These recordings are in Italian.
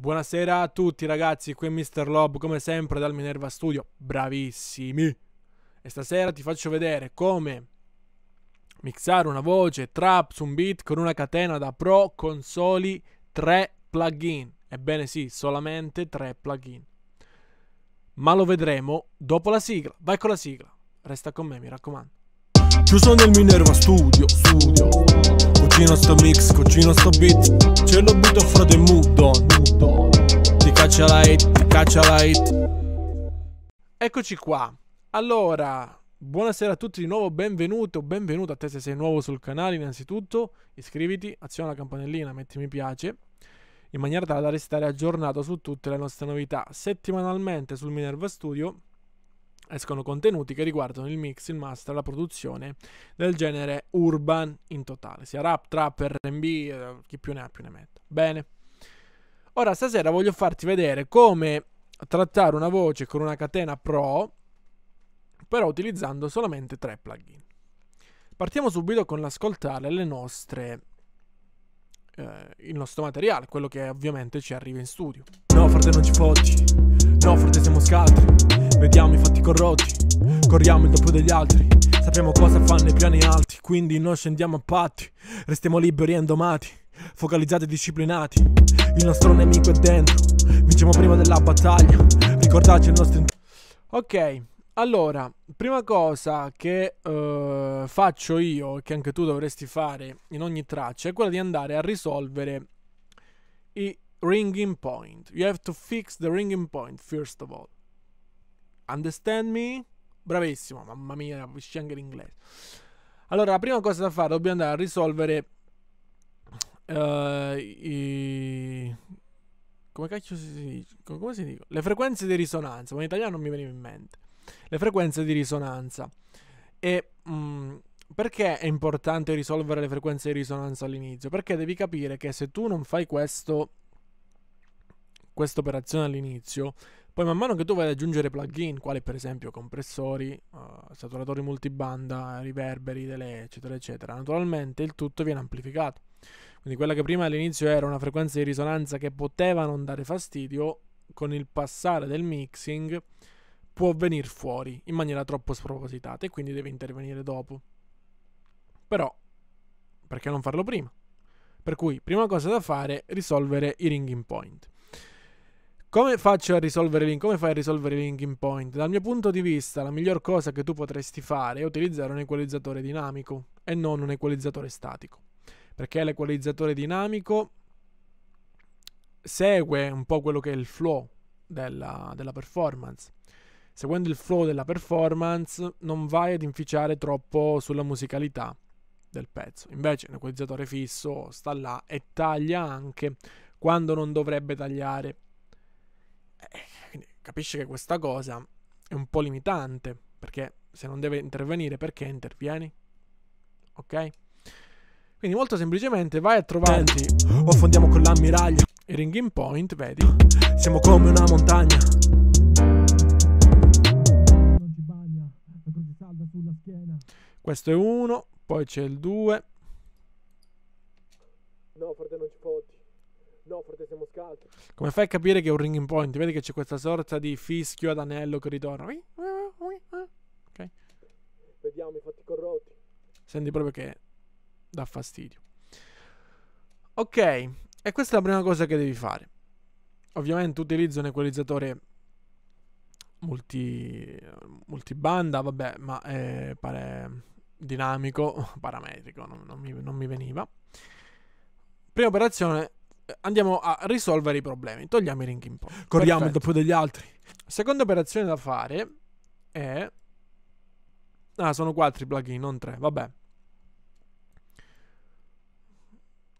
Buonasera a tutti ragazzi, qui è Mr. Lob come sempre dal Minerva Studio, bravissimi! E stasera ti faccio vedere come mixare una voce trap su un beat con una catena da Pro Consoli 3 plugin. Ebbene sì, solamente 3 plugin. Ma lo vedremo dopo la sigla. Vai con la sigla, resta con me mi raccomando. Chiuso nel Minerva Studio, studio Cucino sto mix, cucino sto beat Ce lo butto fra de mudo, nudo Ti caccia la hit, ti caccia la hit Eccoci qua Allora, Buonasera a tutti di nuovo, benvenuto, benvenuto a te se sei nuovo sul canale innanzitutto, iscriviti, aziona la campanellina, metti mi piace, in maniera tale da restare aggiornato su tutte le nostre novità settimanalmente sul Minerva Studio escono contenuti che riguardano il mix, il master, la produzione del genere urban in totale, sia rap, trap, RB, eh, chi più ne ha più ne metta. Bene. Ora stasera voglio farti vedere come trattare una voce con una catena pro, però utilizzando solamente tre plugin. Partiamo subito con l'ascoltare le nostre eh, il nostro materiale, quello che ovviamente ci arriva in studio. No, forte non ci foggi, no, forte siamo scaltri, vediamo i fatti corrotti, corriamo il dopo degli altri, Sappiamo cosa fanno i piani alti, quindi noi scendiamo a patti, restiamo liberi e indomati, focalizzati e disciplinati, il nostro nemico è dentro, vinciamo prima della battaglia, ricordarci il nostro... Ok, allora, prima cosa che eh, faccio io, che anche tu dovresti fare in ogni traccia, è quella di andare a risolvere i ringing point. You have to fix the ringing point, first of all. Understand me? Bravissimo, mamma mia, capisci anche l'inglese. Allora, la prima cosa da fare, dobbiamo andare a risolvere uh, i... Come cacchio si dice? Come si dice? Le frequenze di risonanza, ma in italiano non mi veniva in mente le frequenze di risonanza. E mh, mm, perché è importante risolvere le frequenze di risonanza all'inizio? Perché devi capire che se tu non fai questo questa operazione all'inizio, poi man mano che tu vai ad aggiungere plugin, quali per esempio compressori, uh, saturatori multibanda, riverberi, delay, eccetera, eccetera, naturalmente il tutto viene amplificato. Quindi quella che prima all'inizio era una frequenza di risonanza che poteva non dare fastidio, con il passare del mixing può venire fuori in maniera troppo spropositata e quindi deve intervenire dopo. Però, perché non farlo prima? Per cui, prima cosa da fare risolvere i ringing point. Come faccio a risolvere link? Come fai a risolvere linking point? Dal mio punto di vista, la miglior cosa che tu potresti fare è utilizzare un equalizzatore dinamico e non un equalizzatore statico. Perché l'equalizzatore dinamico segue un po' quello che è il flow della, della performance seguendo il flow della performance, non vai ad inficiare troppo sulla musicalità del pezzo. Invece un equalizzatore fisso sta là e taglia anche quando non dovrebbe tagliare. Eh, quindi capisci che questa cosa è un po' limitante, perché se non deve intervenire, perché intervieni? Ok? Quindi molto semplicemente vai a trovarti o affondiamo con l'ammiraglio. Il ringing point, vedi? Siamo come una montagna. schiena. Questo è uno, poi c'è il 2. No, Forte non ci fotti. No, Forte siamo scalzi. Come fai a capire che è un ringing point? Vedi che c'è questa sorta di fischio ad anello che ritorna. Ok. Vediamo i fatti corrotti. Senti proprio che dà fastidio. Ok, e questa è la prima cosa che devi fare. Ovviamente utilizzo un equalizzatore multi, multibanda, vabbè, ma eh, pare dinamico, parametrico, non, non, mi, non mi veniva. Prima operazione, eh, andiamo a risolvere i problemi, togliamo i ring in poi. Corriamo Perfetto. dopo degli altri. Seconda operazione da fare è... Ah, sono quattro i plugin, non tre, vabbè.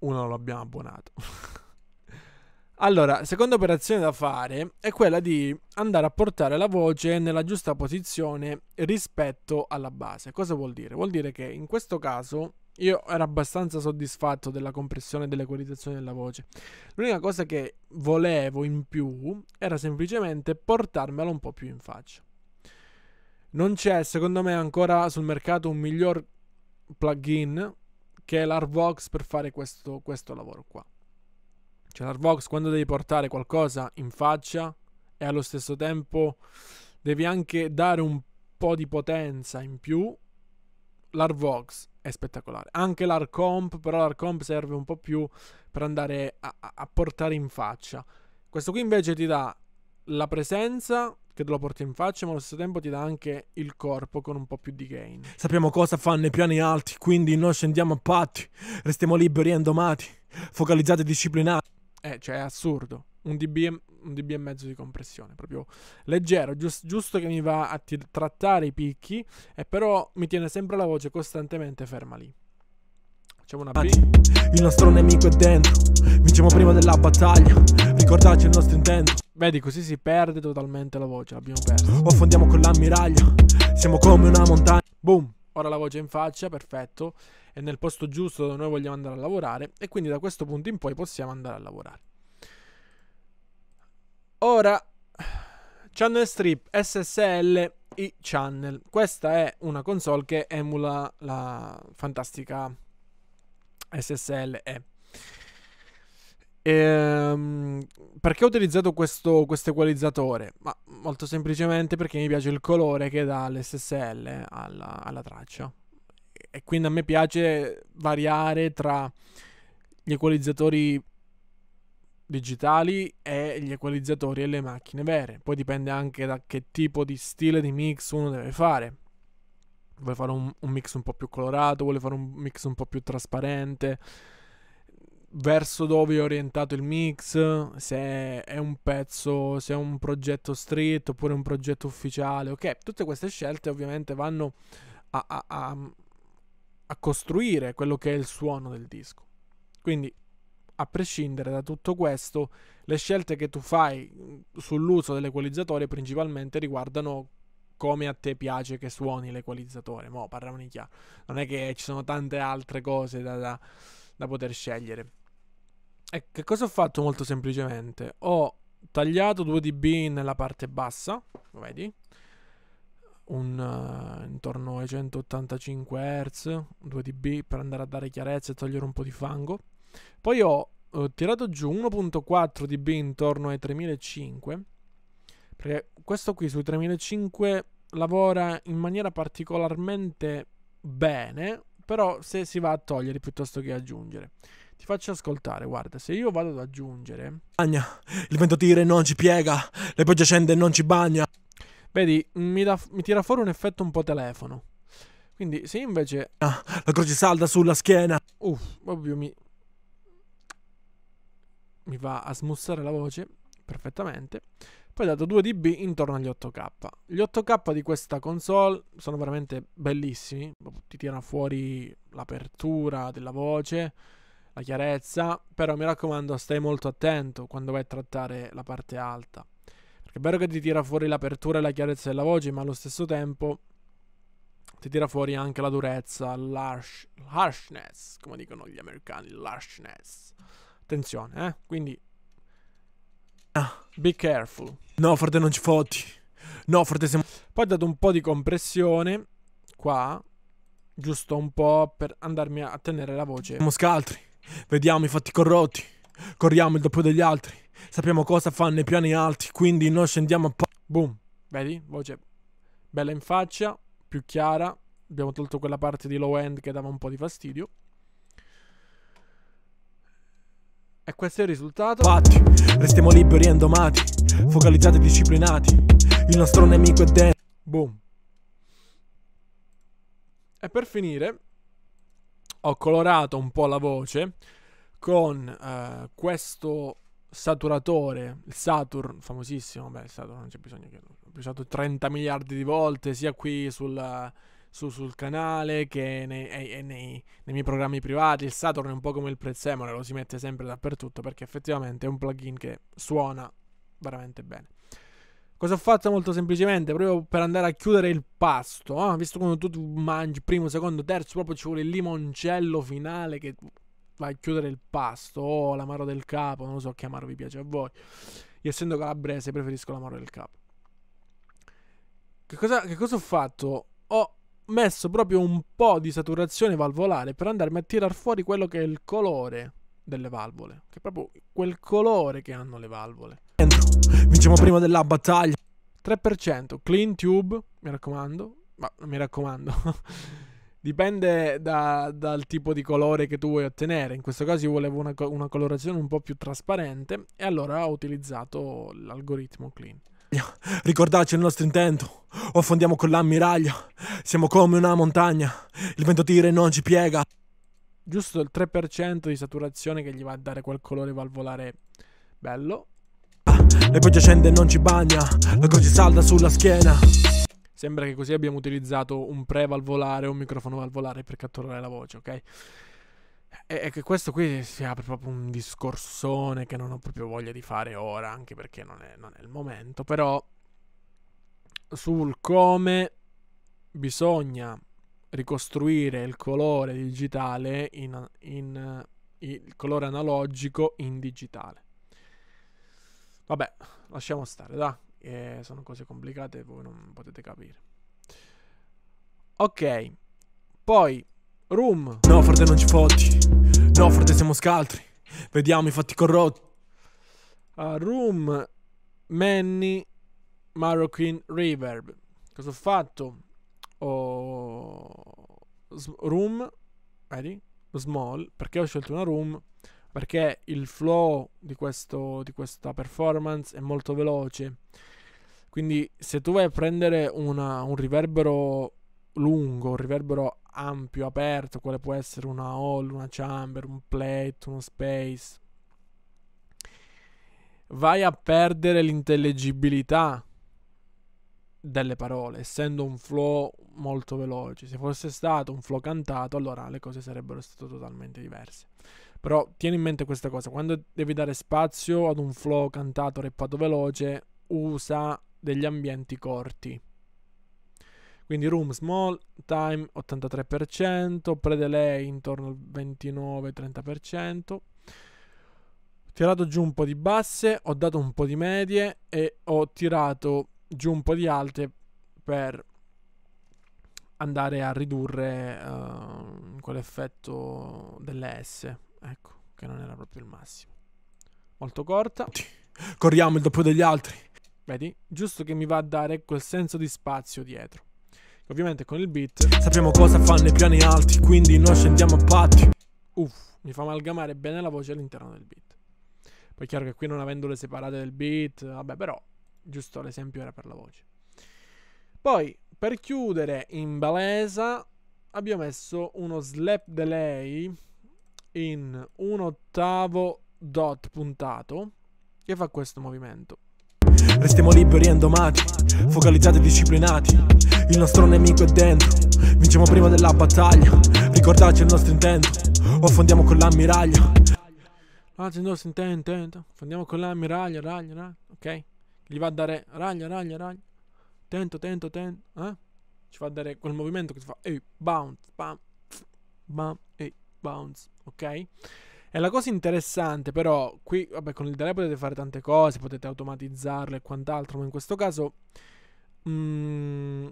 Uno l'abbiamo abbonato. Allora, seconda operazione da fare è quella di andare a portare la voce nella giusta posizione rispetto alla base. Cosa vuol dire? Vuol dire che in questo caso io ero abbastanza soddisfatto della compressione e dell'equalizzazione della voce. L'unica cosa che volevo in più era semplicemente portarmela un po' più in faccia. Non c'è, secondo me, ancora sul mercato un miglior plugin che l'Arvox per fare questo, questo lavoro qua. Cioè l'Arvox quando devi portare qualcosa in faccia e allo stesso tempo devi anche dare un po' di potenza in più, l'Arvox è spettacolare. Anche l'Arcomp, però l'Arcomp serve un po' più per andare a, a portare in faccia. Questo qui invece ti dà la presenza che te lo porti in faccia, ma allo stesso tempo ti dà anche il corpo con un po' più di gain. Sappiamo cosa fanno i piani alti, quindi noi scendiamo a patti, restiamo liberi e indomati, focalizzati e disciplinati. Eh, cioè, è assurdo. Un dB, un dB e mezzo di compressione, proprio leggero, giust, giusto che mi va a t- trattare i picchi, e eh, però mi tiene sempre la voce costantemente ferma lì. Facciamo una B. Il nostro nemico è dentro, vinciamo prima della battaglia, ricordarci il nostro intento. Vedi, così si perde totalmente la voce, l'abbiamo persa. O affondiamo con l'ammiraglio. siamo come una montagna. Boom, ora la voce in faccia, perfetto è nel posto giusto dove noi vogliamo andare a lavorare e quindi da questo punto in poi possiamo andare a lavorare. Ora, channel strip SSL i channel. Questa è una console che emula la fantastica SSLE. Ehm, perché ho utilizzato questo, questo equalizzatore? Ma molto semplicemente perché mi piace il colore che dà l'SSL alla, alla traccia e quindi a me piace variare tra gli equalizzatori digitali e gli equalizzatori e le macchine vere. Poi dipende anche da che tipo di stile di mix uno deve fare. Vuole fare un, un mix un po' più colorato, vuole fare un mix un po' più trasparente. Verso dove è orientato il mix, se è un pezzo, se è un progetto street oppure un progetto ufficiale, ok? Tutte queste scelte ovviamente vanno a, a, a a costruire quello che è il suono del disco. Quindi, a prescindere da tutto questo, le scelte che tu fai sull'uso dell'equalizzatore principalmente riguardano come a te piace che suoni l'equalizzatore. Mo, parliamo di chiaro. Non è che ci sono tante altre cose da, da, da poter scegliere. E che cosa ho fatto molto semplicemente? Ho tagliato 2 dB nella parte bassa, lo vedi? un, uh, intorno ai 185 Hz, 2 dB per andare a dare chiarezza e togliere un po' di fango. Poi ho uh, tirato giù 1.4 dB intorno ai 3005, perché questo qui sui 3005 lavora in maniera particolarmente bene, però se si va a togliere piuttosto che aggiungere. Ti faccio ascoltare, guarda, se io vado ad aggiungere... Agna, il vento tira e non ci piega, le piogge scende e non ci bagna. Vedi, mi, da, mi tira fuori un effetto un po' telefono. Quindi se invece... Ah, la croce salda sulla schiena! Uff, proprio mi... Mi va a smussare la voce perfettamente. Poi dato 2 dB intorno agli 8K. Gli 8K di questa console sono veramente bellissimi. Ti tirano fuori l'apertura della voce, la chiarezza. Però mi raccomando, stai molto attento quando vai a trattare la parte alta. Perché è vero che ti tira fuori l'apertura e la chiarezza della voce, ma allo stesso tempo ti tira fuori anche la durezza, l'harsh, l'harshness, come dicono gli americani, l'harshness. Attenzione, eh? Quindi... Ah, be careful. No, forte, non ci fotti. No, forte, siamo... Poi ho dato un po' di compressione, qua, giusto un po' per andarmi a tenere la voce. Siamo scaltri, vediamo i fatti corrotti, corriamo il doppio degli altri sappiamo cosa fanno i piani alti, quindi noi scendiamo a... Pa- boom, vedi? Voce bella in faccia, più chiara, abbiamo tolto quella parte di low end che dava un po' di fastidio. E questo è il risultato. Fatti, restiamo liberi e indomati, focalizzati e disciplinati. Il nostro nemico è dentro. Boom. E per finire, ho colorato un po' la voce con eh, questo saturatore, il Saturn, famosissimo, beh il Saturn non c'è bisogno che l'ho usato 30 miliardi di volte sia qui sul, su, sul canale che nei, nei, nei, miei programmi privati, il Saturn è un po' come il prezzemolo, lo si mette sempre dappertutto perché effettivamente è un plugin che suona veramente bene. Cosa ho fatto molto semplicemente? Proprio per andare a chiudere il pasto, eh? visto quando tu mangi primo, secondo, terzo, proprio ci vuole il limoncello finale che vai a chiudere il pasto o l'amaro del capo, non lo so che amaro vi piace a voi. Io essendo calabrese preferisco l'amaro del capo. Che cosa, che cosa ho fatto? Ho messo proprio un po' di saturazione valvolare per andarmi a tirar fuori quello che è il colore delle valvole, che è proprio quel colore che hanno le valvole. Vinciamo prima della battaglia. 3%, clean tube, mi raccomando, ma mi raccomando. Dipende da, dal tipo di colore che tu vuoi ottenere. In questo caso io volevo una, una colorazione un po' più trasparente e allora ho utilizzato l'algoritmo clean. Ricordarci il nostro intento, o affondiamo con l'ammiraglio. Siamo come una montagna, il vento tira e non ci piega. Giusto il 3% di saturazione che gli va a dare quel colore valvolare bello. Le ah, poggia scende e non ci bagna, la croce salda sulla schiena. Sembra che così abbiamo utilizzato un pre-valvolare o un microfono valvolare per catturare la voce, ok? E che questo qui si apre proprio un discorsone che non ho proprio voglia di fare ora, anche perché non è, non è il momento, però sul come bisogna ricostruire il colore digitale in, in, in, il colore analogico in digitale. Vabbè, lasciamo stare, dai eh, sono cose complicate voi non potete capire ok poi room no frate non ci fotti no frate siamo scaltri vediamo i fatti corrotti uh, room Manny Marroquin Reverb cosa ho fatto ho room vedi small perché ho scelto una room perché il flow di, questo, di, questa performance è molto veloce quindi se tu vai a prendere una, un riverbero lungo, un riverbero ampio, aperto, quale può essere una hall, una chamber, un plate, uno space, vai a perdere l'intelligibilità delle parole, essendo un flow molto veloce. Se fosse stato un flow cantato, allora le cose sarebbero state totalmente diverse. Però tieni in mente questa cosa, quando devi dare spazio ad un flow cantato, reppato veloce, usa degli ambienti corti. Quindi room small, time 83%, pre-delay intorno al 29-30%. Ho tirato giù un po' di basse, ho dato un po' di medie e ho tirato giù un po' di alte per andare a ridurre uh, quell'effetto delle S, ecco, che non era proprio il massimo. Molto corta. Corriamo il doppio degli altri. Vedi? Giusto che mi va a dare quel senso di spazio dietro. Ovviamente con il beat sappiamo cosa fanno i piani alti, quindi noi scendiamo a patti. Uff, mi fa amalgamare bene la voce all'interno del beat. Poi è chiaro che qui non avendo le separate del beat, vabbè, però giusto l'esempio era per la voce. Poi, per chiudere in balesa, abbiamo messo uno slap delay in un ottavo dot puntato che fa questo movimento. Restiamo liberi e indomati, focalizzati e disciplinati. Il nostro nemico è dentro, vinciamo prima della battaglia. Ricordarci il nostro intento, o affondiamo con l'ammiraglio. Ricordarci il nostro intento, intento. Affondiamo con l'ammiraglio, raglia, raglia. Ok? Gli va a dare raglia, raglia, raglia. Tento, tento, tento. Eh? Ci fa dare quel movimento che si fa. Ehi, bounce, bam, bam, ehi, bounce. Ok? E la cosa interessante, però, qui, vabbè, con il delay potete fare tante cose, potete automatizzarle e quant'altro, ma in questo caso, mh, mm,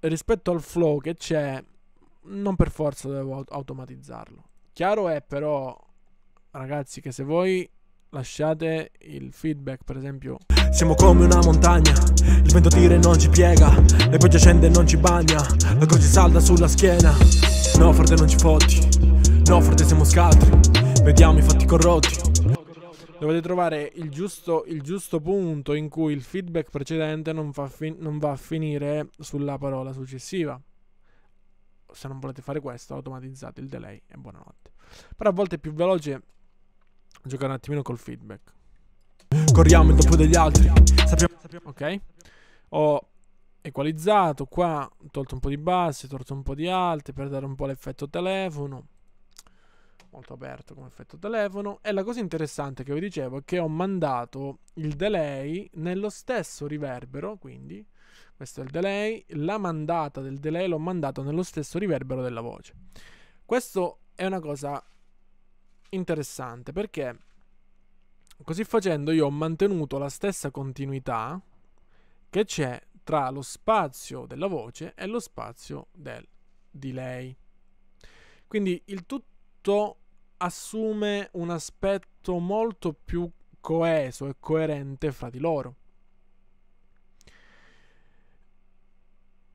rispetto al flow che c'è, non per forza devo automatizzarlo. Chiaro è però, ragazzi, che se voi lasciate il feedback, per esempio. Siamo come una montagna, il vento tira e non ci piega, le pioggia scende e non ci bagna, la croce salda sulla schiena. No, forte non ci fotti, no, forte siamo scaltri. Vediamo i fatti corrotti. Dovete trovare il giusto, il giusto, punto in cui il feedback precedente non, fi- non va a finire sulla parola successiva. Se non volete fare questo, automatizzate il delay e buonanotte. Però a volte è più veloce giocare un attimino col feedback. Corriamo il dopo degli altri. Sappiamo. Ok. Ho equalizzato qua, ho tolto un po' di bassi, ho tolto un po' di alti per dare un po' l'effetto telefono molto aperto come effetto telefono. E la cosa interessante che vi dicevo è che ho mandato il delay nello stesso riverbero, quindi questo è il delay, la mandata del delay l'ho mandato nello stesso riverbero della voce. Questo è una cosa interessante perché così facendo io ho mantenuto la stessa continuità che c'è tra lo spazio della voce e lo spazio del delay. Quindi il tutto tutto assume un aspetto molto più coeso e coerente fra di loro.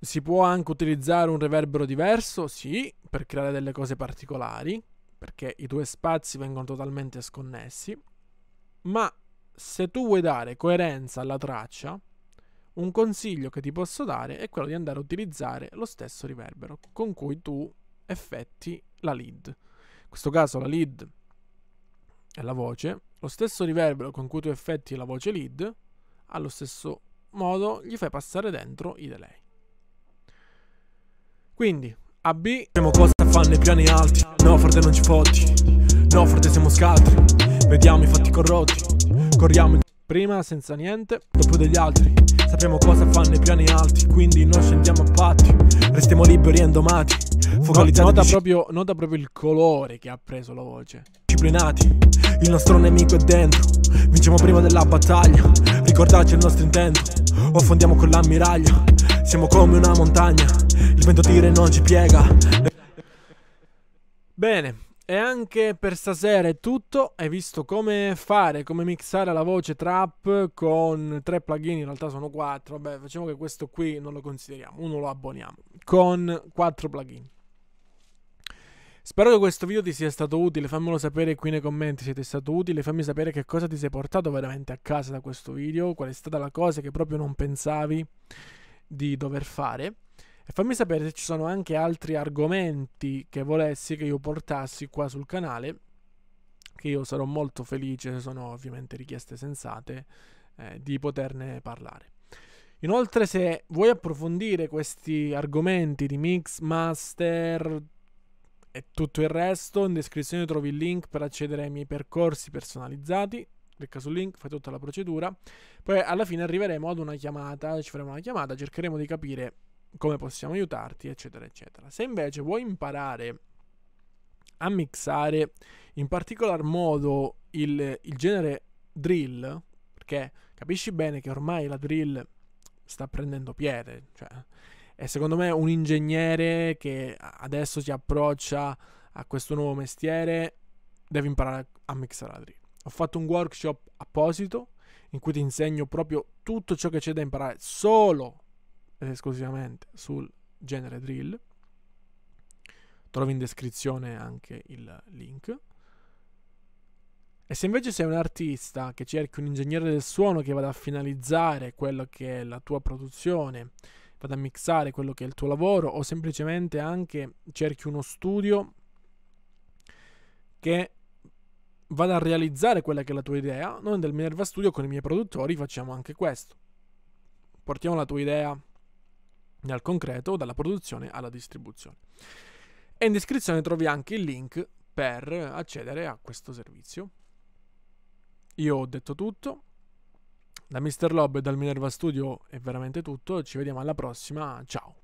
Si può anche utilizzare un reverbero diverso, sì, per creare delle cose particolari, perché i due spazi vengono totalmente sconnessi, ma se tu vuoi dare coerenza alla traccia, un consiglio che ti posso dare è quello di andare a utilizzare lo stesso riverbero con cui tu effetti la lead questo caso la lead è la voce, lo stesso riverbero con cui tu effetti la voce lead, allo stesso modo gli fai passare dentro i delay. Quindi, AB... Primo cosa fanno i piani alti, no frate non ci fotti, no frate siamo scaltri, vediamo i fatti corrotti, corriamo... Prima senza niente, dopo degli altri, sappiamo cosa fanno i piani alti, quindi noi scendiamo a patti, restiamo liberi e indomati focalizzati nota proprio, nota proprio il colore che ha preso la voce Disciplinati, il nostro nemico è dentro Vinciamo prima della battaglia Ricordarci il nostro intento O affondiamo con l'ammiraglia Siamo come una montagna Il vento tira e non ci piega Bene, e anche per stasera è tutto. Hai visto come fare, come mixare la voce trap con tre plugin, in realtà sono quattro. Vabbè, facciamo che questo qui non lo consideriamo, uno lo abboniamo. Con quattro plugin. Spero che questo video ti sia stato utile, fammelo sapere qui nei commenti se ti è stato utile, fammi sapere che cosa ti sei portato veramente a casa da questo video, qual è stata la cosa che proprio non pensavi di dover fare e fammi sapere se ci sono anche altri argomenti che volessi che io portassi qua sul canale, che io sarò molto felice, se sono ovviamente richieste sensate, eh, di poterne parlare. Inoltre, se vuoi approfondire questi argomenti di mix master, e tutto il resto. In descrizione trovi il link per accedere ai miei percorsi personalizzati. Clicca sul link, fai tutta la procedura. Poi alla fine arriveremo ad una chiamata, ci faremo una chiamata, cercheremo di capire come possiamo aiutarti, eccetera, eccetera. Se invece vuoi imparare a mixare in particolar modo il, il genere drill, perché capisci bene che ormai la drill sta prendendo piede, cioè e secondo me un ingegnere che adesso si approccia a questo nuovo mestiere deve imparare a mixare la drill. Ho fatto un workshop apposito in cui ti insegno proprio tutto ciò che c'è da imparare solo ed esclusivamente sul genere drill. Trovi in descrizione anche il link. E se invece sei un artista che cerchi un ingegnere del suono che vada a finalizzare quello che è la tua produzione vado a mixare quello che è il tuo lavoro o semplicemente anche cerchi uno studio che vada a realizzare quella che è la tua idea. Noi del Minerva Studio con i miei produttori facciamo anche questo. Portiamo la tua idea dal concreto, dalla produzione alla distribuzione. E in descrizione trovi anche il link per accedere a questo servizio. Io ho detto tutto. Da Mr. Lob e dal Minerva Studio è veramente tutto, ci vediamo alla prossima, ciao!